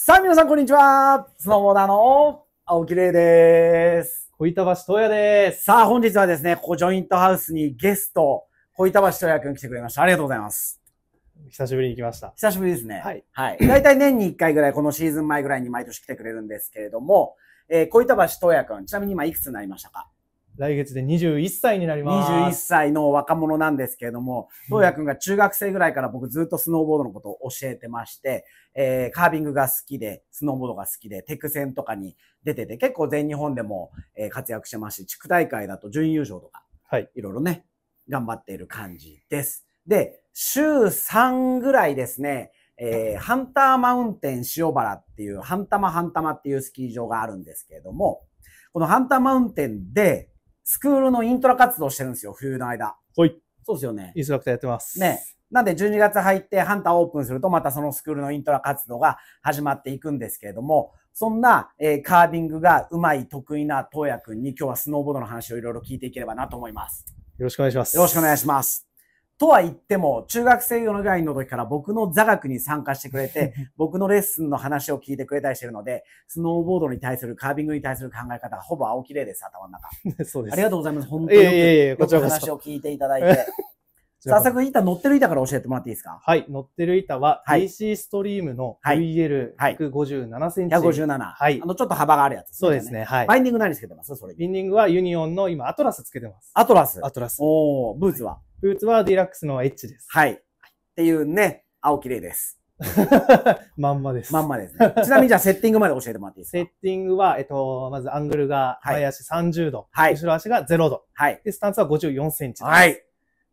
さあ、皆さん、こんにちは。スノーボーダーの青木玲です。小板橋東也です。さあ、本日はですね、ここジョイントハウスにゲスト、小板橋東也くん来てくれました。ありがとうございます。久しぶりに来ました。久しぶりですね。はい。はい。大体年に1回ぐらい、このシーズン前ぐらいに毎年来てくれるんですけれども、えー、小板橋東也くん、ちなみに今いくつになりましたか来月で21歳になります。21歳の若者なんですけれども、東也くんが中学生ぐらいから僕ずっとスノーボードのことを教えてまして、えー、カービングが好きで、スノーボードが好きで、テク戦とかに出てて、結構全日本でも、えー、活躍してますし、地区大会だと準優勝とか、はい。いろいろね、頑張っている感じです。で、週3ぐらいですね、えー、ハンターマウンテン塩原っていう、ハンタマハンタマっていうスキー場があるんですけれども、このハンターマウンテンで、スクールのイントラ活動してるんですよ、冬の間。はい。そうですよね。インストラクターやってます。ね。なんで12月入ってハンターオープンするとまたそのスクールのイントラ活動が始まっていくんですけれども、そんな、えー、カービングがうまい得意な東也くんに今日はスノーボードの話をいろいろ聞いていければなと思います。よろしくお願いします。よろしくお願いします。とは言っても、中学生ぐらいの時から僕の座学に参加してくれて、僕のレッスンの話を聞いてくれたりしてるので、スノーボードに対する、カービングに対する考え方、ほぼ青きれいです、頭の中。そうです。ありがとうございます。本当によく、話を聞いていただいて。早速板乗ってる板から教えてもらっていいですかはい、乗ってる板は DC ストリームの VL157 センチ。157。はい。あの、ちょっと幅があるやつ、ね、そうですね。はい。バインディング何つけてますそれ。バインディングはユニオンの今、アトラスつけてます。アトラスアトラス。おー、ブーツは、はい、ブーツはディラックスのエッジです。はい。っていうね、青綺麗です。まんまです。まんまです、ね。ちなみにじゃあセッティングまで教えてもらっていいですかセッティングは、えっと、まずアングルが前足30度。はい。後ろ足が0度。はい。で、スタンスは54センチです。はい。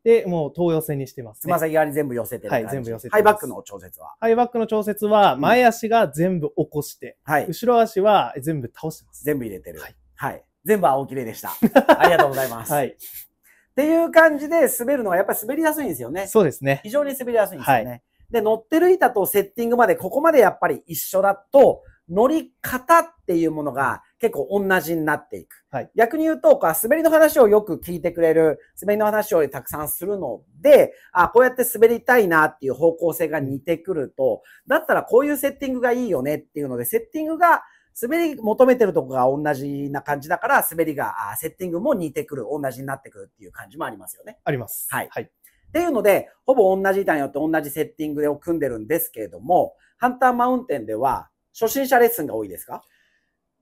で、もう東洋線にしてます、ね。つま先側に全部寄せてるはい、全部寄せてハイバックの調節はハイバックの調節は、前足が全部起こして、うんはい、後ろ足は全部倒してます。全部入れてる。はい。はい、全部青きれでした。ありがとうございます。はい。っていう感じで滑るのはやっぱり滑りやすいんですよね。そうですね。非常に滑りやすいんですよね。はい、で、乗ってる板とセッティングまで、ここまでやっぱり一緒だと、乗り方っていうものが結構同じになっていく。はい、逆に言うと、こう滑りの話をよく聞いてくれる、滑りの話をたくさんするので、あこうやって滑りたいなっていう方向性が似てくると、だったらこういうセッティングがいいよねっていうので、セッティングが滑り求めてるとこが同じな感じだから、滑りが、あセッティングも似てくる、同じになってくるっていう感じもありますよね。あります。はい。はい、っていうので、ほぼ同じ板によって同じセッティングを組んでるんですけれども、ハンターマウンテンでは、初心者レッスンが多いですか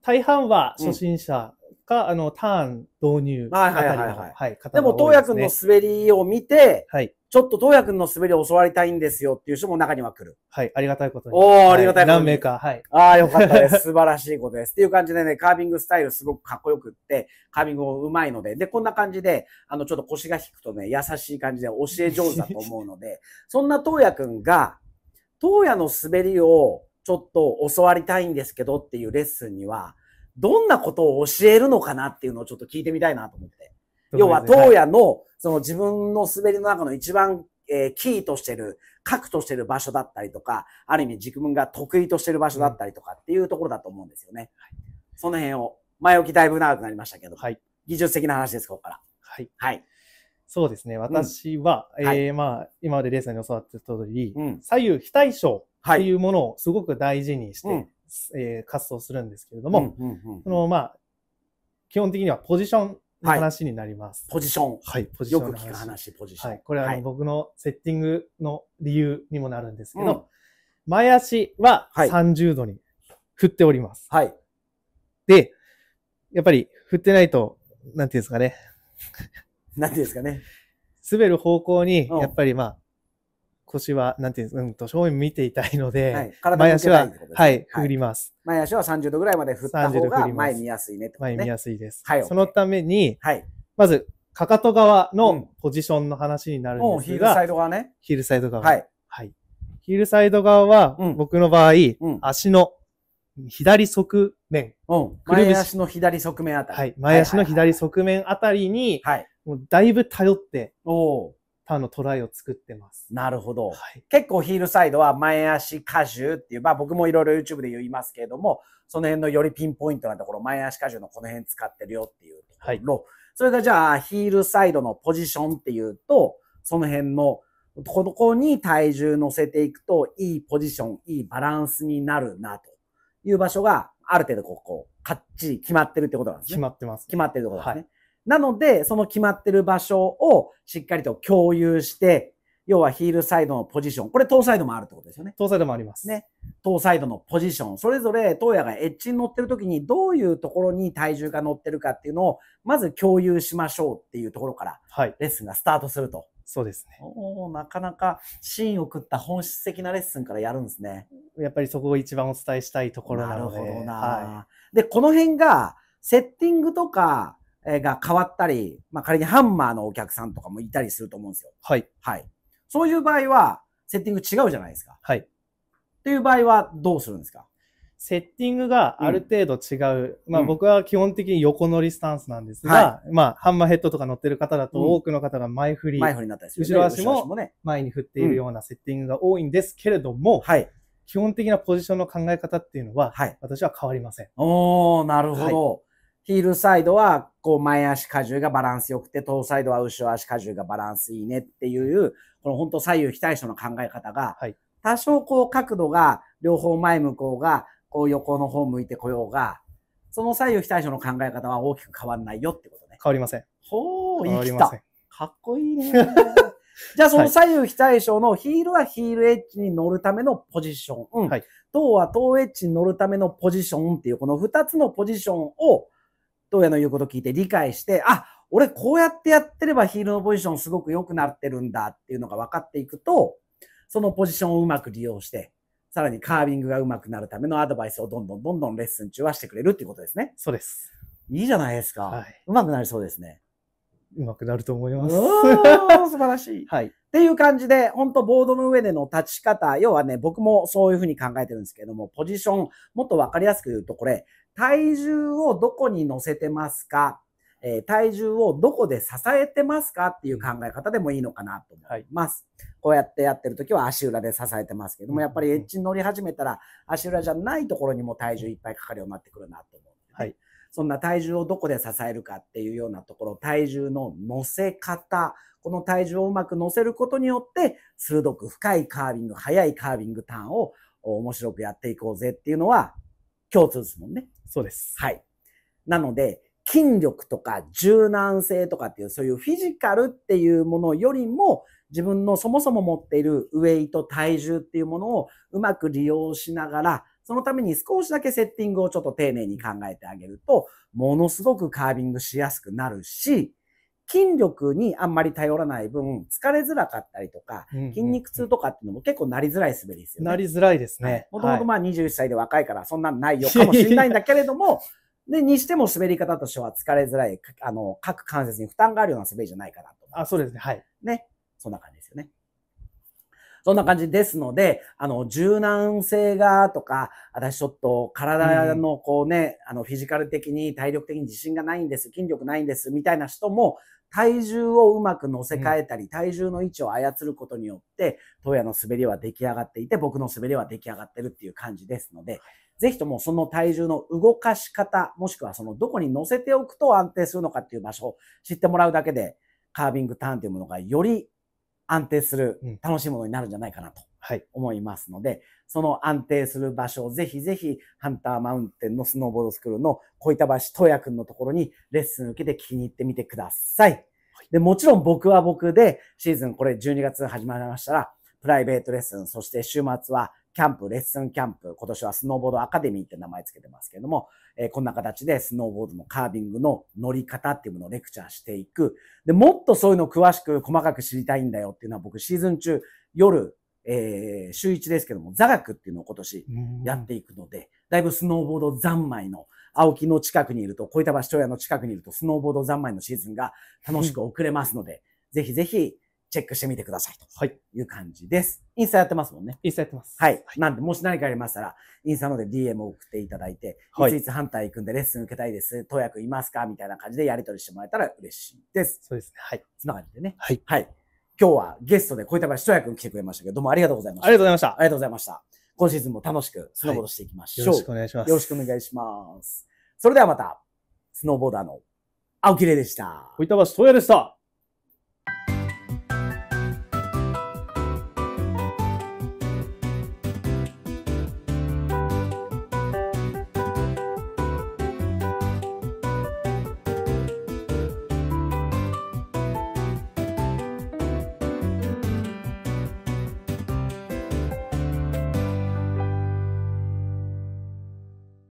大半は初心者か、うん、あの、ターン導入あたりの、はいはいはい、はい、でも、東也んの滑りを見て、はい、ちょっと東也んの滑りを教わりたいんですよっていう人も中には来る。はい、ありがたいことに。おー、ありがたいことに。何名か、はい。ああ、よかったです。素晴らしいことです。っていう感じでね、カービングスタイルすごくかっこよくって、カービングもうまいので、で、こんな感じで、あの、ちょっと腰が引くとね、優しい感じで教え上手だと思うので、そんな東也んが、東也の滑りをちょっと教わりたいんですけどっていうレッスンには、どんなことを教えるのかなっていうのをちょっと聞いてみたいなと思って。ね、要は、当夜の、その自分の滑りの中の一番、えー、キーとしてる、核としてる場所だったりとか、ある意味自分が得意としてる場所だったりとかっていうところだと思うんですよね。はい、その辺を、前置きだいぶ長くなりましたけど、はい、技術的な話です、ここから。はい。はい。そうですね。私は、うん、えー、まあ、今までレースに教わってた通り、うん、左右非対称っていうものをすごく大事にして、はえー、活動するんですけれども、そのまあ、基本的にはポジションの話になります。はい、ポジション。はい、ポジション。よく聞く話、ポジション。はい、これはあの、僕のセッティングの理由にもなるんですけど、うん、前足は30度に振っております。はい。で、やっぱり振ってないと、なんていうんですかね。なんていうんですかね。滑る方向に、やっぱりまあ、腰は、なんていうんですか、うんと、正面見ていたいので、はい、体前足ははい、振ります。前足は30度ぐらいまで振った方が前見やすいねと前見やすいです。はいそのために、はい。まず、かかと側のポジションの話になるんもうでヒールが、サイドがね。ヒールサイド側。はい。はい。ヒールサイド側は、僕の場合、うん。足の左側面、うん。前足の左側面あたり。はい、前足の左側面あたりに、はい。もうだいぶ頼って、おお。ンのトライを作ってます。なるほど。はい、結構ヒールサイドは前足荷重っていう、まあ僕もいろいろ YouTube で言いますけれども、その辺のよりピンポイントなところ、前足荷重のこの辺使ってるよっていうところ、はい、それがじゃあヒールサイドのポジションっていうと、その辺のここに体重乗せていくと、いいポジション、いいバランスになるなという場所が、ある程度こう、こう、かっちり決まってるってことなんですね。決まってます、ね。決まってるってことですね。はいなので、その決まってる場所をしっかりと共有して、要はヒールサイドのポジション。これ、トーサイドもあるってことですよね。トーサイドもあります。ね。トーサイドのポジション。それぞれ、トーヤがエッジに乗ってる時に、どういうところに体重が乗ってるかっていうのを、まず共有しましょうっていうところから、はい、レッスンがスタートすると。そうですね。おなかなかシーンを食った本質的なレッスンからやるんですね。やっぱりそこを一番お伝えしたいところなので。なるほどな、はい、で、この辺が、セッティングとか、が変わったり、まあ、仮にハンマーのお客さんとかもいたりすると思うんですよ。はい。はい。そういう場合は、セッティング違うじゃないですか。はい。っていう場合はどうするんですかセッティングがある程度違う。うん、まあ僕は基本的に横乗りスタンスなんですが、うん、まあハンマーヘッドとか乗ってる方だと多くの方が前振り、うん、前振りになったりする、ね、後ろ足も前に振っているようなセッティングが多いんですけれども、はい、基本的なポジションの考え方っていうのは、はい、私は変わりません。おー、なるほど。はいヒールサイドは、こう、前足荷重がバランス良くて、トーサイドは後ろ足荷重がバランスいいねっていう、この本当左右非対称の考え方が、多少こう角度が両方前向こうが、こう横の方向いてこようが、その左右非対称の考え方は大きく変わんないよってことね。変わりません。ほう、生きた。かっこいいね。じゃあその左右非対称のヒールはヒールエッジに乗るためのポジション、はい、トーはトエッジに乗るためのポジションっていうこの2つのポジションを親の言うこと聞いて理解して、あ、俺こうやってやってればヒールのポジションすごく良くなってるんだっていうのが分かっていくと、そのポジションをうまく利用して、さらにカービングがうまくなるためのアドバイスをどんどんどんどんレッスン中はしてくれるっていうことですね。そうです。いいじゃないですか。はい、うまくなりそうですね。うまくなると思います。素晴らしい。はい。っていう感じで、本当ボードの上での立ち方、要はね、僕もそういうふうに考えてるんですけども、ポジション、もっとわかりやすく言うと、これ、体重をどこに乗せてますか、えー、体重をどこで支えてますかっていう考え方でもいいのかなと思います。はい、こうやってやってる時は足裏で支えてますけども、やっぱりエッジに乗り始めたら足裏じゃないところにも体重いっぱいかかるようになってくるなと思う。はい、そんな体重をどこで支えるかっていうようなところ、体重の乗せ方、この体重をうまく乗せることによって、鋭く深いカービング、速いカービングターンを面白くやっていこうぜっていうのは、共通ですもんね。そうです。はい。なので、筋力とか柔軟性とかっていう、そういうフィジカルっていうものよりも、自分のそもそも持っているウェイト、体重っていうものをうまく利用しながら、そのために少しだけセッティングをちょっと丁寧に考えてあげると、ものすごくカービングしやすくなるし、筋力にあんまり頼らない分、疲れづらかったりとか、筋肉痛とかっていうのも結構なりづらい滑りですよね。なりづらいですね。もともとまあ21歳で若いからそんなんないよかもしれないんだけれども、で、にしても滑り方としては疲れづらい、あの、各関節に負担があるような滑りじゃないかなと。あ、そうですね。はい。ね。そんな感じですよね。そんな感じですので、あの、柔軟性がとか、私ちょっと体のこうね、うん、あの、フィジカル的に体力的に自信がないんです、筋力ないんです、みたいな人も、体重をうまく乗せ替えたり、体重の位置を操ることによって、ウヤの滑りは出来上がっていて、僕の滑りは出来上がってるっていう感じですので、ぜひともその体重の動かし方、もしくはそのどこに乗せておくと安定するのかっていう場所を知ってもらうだけで、カービングターンというものがより安定する、楽しいものになるんじゃないかなと思いますので、はい、その安定する場所をぜひぜひ、ハンターマウンテンのスノーボードスクールの小板橋と也くんのところにレッスン受けて聞きに行ってみてください。で、もちろん僕は僕で、シーズンこれ12月始まりましたら、プライベートレッスン、そして週末はキャンプ、レッスンキャンプ、今年はスノーボードアカデミーって名前つけてますけれども、えー、こんな形でスノーボードのカービングの乗り方っていうものをレクチャーしていく。で、もっとそういうのを詳しく細かく知りたいんだよっていうのは僕シーズン中夜、えー、週1ですけども、座学っていうのを今年やっていくので、だいぶスノーボード三昧の青木の近くにいると、小板橋町屋の近くにいると、スノーボード三昧のシーズンが楽しく遅 れますので、ぜひぜひチェックしてみてくださいという感じです。インスタやってますもんね。インスタやってます。はい。なんで、もし何かありましたら、インスタので DM を送っていただいて、はい、いついつ反対行くんでレッスン受けたいです。当役いますかみたいな感じでやり取りしてもらえたら嬉しいです。そうですね。はい。つながりでね。はい。はい。今日はゲストで小板林当くん来てくれましたけど、どうもありがとうございました。ありがとうございました。ありがとうございました。今シーズンも楽しくスノボードしていきましょう、はい。よろしくお願いします。よろしくお願いします。それではまた、スノーボーダーの青木玲でした。小板橋東也でした。